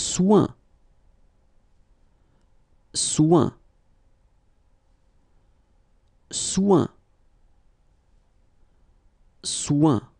soin soin soin soin